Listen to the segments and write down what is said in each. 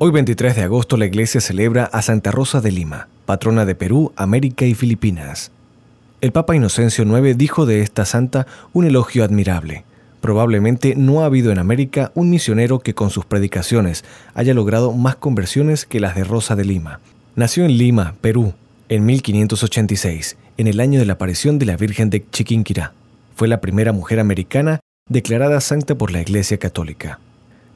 Hoy 23 de agosto la iglesia celebra a Santa Rosa de Lima, patrona de Perú, América y Filipinas. El Papa Inocencio IX dijo de esta santa un elogio admirable. Probablemente no ha habido en América un misionero que con sus predicaciones haya logrado más conversiones que las de Rosa de Lima. Nació en Lima, Perú, en 1586, en el año de la aparición de la Virgen de Chiquinquirá. Fue la primera mujer americana declarada santa por la Iglesia Católica.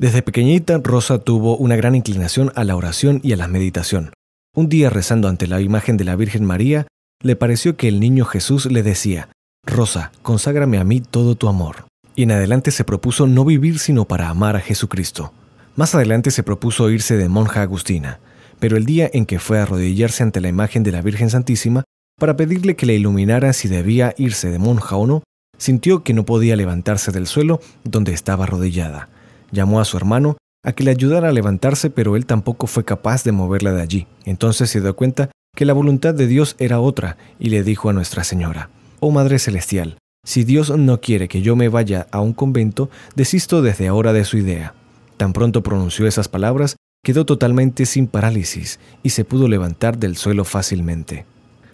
Desde pequeñita, Rosa tuvo una gran inclinación a la oración y a la meditación. Un día rezando ante la imagen de la Virgen María, le pareció que el niño Jesús le decía, Rosa, conságrame a mí todo tu amor. Y en adelante se propuso no vivir sino para amar a Jesucristo. Más adelante se propuso irse de monja agustina, pero el día en que fue a arrodillarse ante la imagen de la Virgen Santísima para pedirle que le iluminara si debía irse de monja o no, sintió que no podía levantarse del suelo donde estaba arrodillada Llamó a su hermano a que le ayudara a levantarse, pero él tampoco fue capaz de moverla de allí. Entonces se dio cuenta que la voluntad de Dios era otra y le dijo a Nuestra Señora, Oh Madre Celestial, si Dios no quiere que yo me vaya a un convento, desisto desde ahora de su idea. Tan pronto pronunció esas palabras, quedó totalmente sin parálisis y se pudo levantar del suelo fácilmente.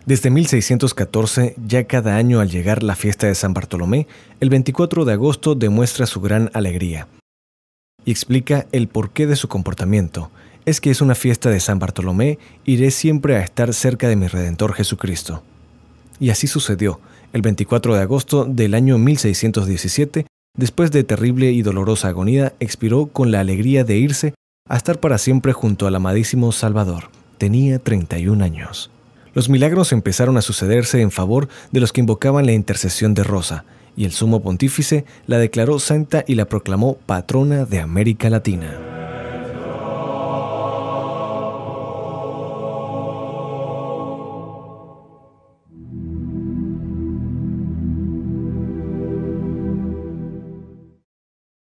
Desde 1614, ya cada año al llegar la fiesta de San Bartolomé, el 24 de agosto demuestra su gran alegría y explica el porqué de su comportamiento. Es que es una fiesta de San Bartolomé, iré siempre a estar cerca de mi Redentor Jesucristo. Y así sucedió, el 24 de agosto del año 1617, después de terrible y dolorosa agonía, expiró con la alegría de irse a estar para siempre junto al amadísimo Salvador. Tenía 31 años. Los milagros empezaron a sucederse en favor de los que invocaban la intercesión de Rosa, y el sumo pontífice la declaró santa y la proclamó patrona de América Latina.